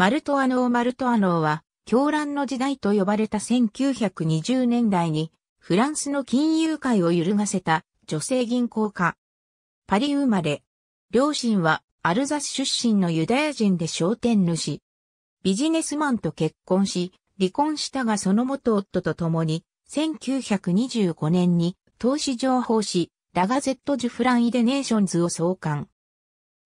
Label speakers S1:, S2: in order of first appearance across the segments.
S1: マルトアノー・マルトアノーは、狂乱の時代と呼ばれた1920年代に、フランスの金融界を揺るがせた女性銀行家。パリ生まれ。両親はアルザス出身のユダヤ人で商店主。ビジネスマンと結婚し、離婚したがその元夫と共に、1925年に投資情報誌、ラガゼット・ジュ・フラン・イデ・ネーションズを創刊。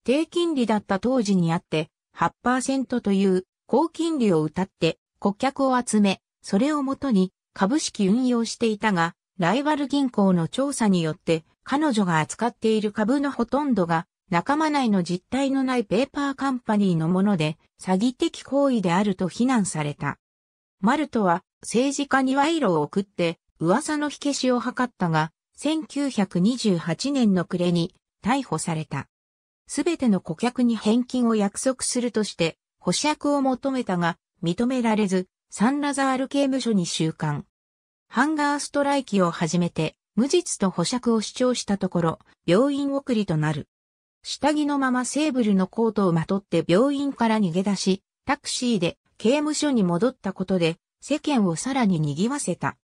S1: 低金利だった当時にあって、8%という高金利を謳って顧客を集め、それをもとに株式運用していたが、ライバル銀行の調査によって彼女が扱っている株のほとんどが仲間内の実態のないペーパーカンパニーのもので詐欺的行為であると非難された。マルトは政治家に賄賂を送って噂の火消しを図ったが、1928年の暮れに逮捕された。すべての顧客に返金を約束するとして、保釈を求めたが、認められず、サンラザール刑務所に収監。ハンガーストライキを始めて、無実と保釈を主張したところ、病院送りとなる。下着のままセーブルのコートをまとって病院から逃げ出し、タクシーで刑務所に戻ったことで、世間をさらに賑わせた。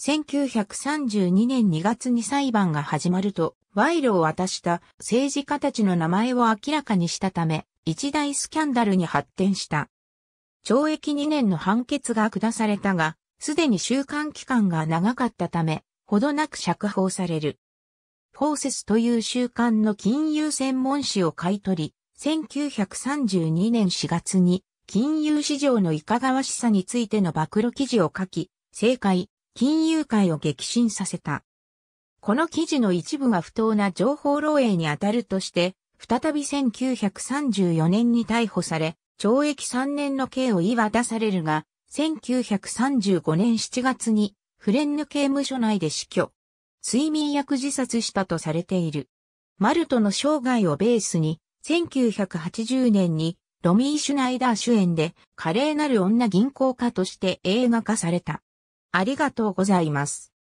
S1: 1932年2月に裁判が始まると、賄賂を渡した政治家たちの名前を明らかにしたため、一大スキャンダルに発展した。懲役2年の判決が下されたが、すでに収監期間が長かったため、ほどなく釈放される。フォーセスという週刊の金融専門誌を買い取り、1932年4月に金融市場のいかがわしさについての暴露記事を書き、政界、金融界を激震させた。この記事の一部が不当な情報漏洩にあたるとして、再び1934年に逮捕され、懲役3年の刑を言い渡されるが、1935年7月にフレンヌ刑務所内で死去。睡眠薬自殺したとされている。マルトの生涯をベースに、1980年にロミー・シュナイダー主演で華麗なる女銀行家として映画化された。ありがとうございます。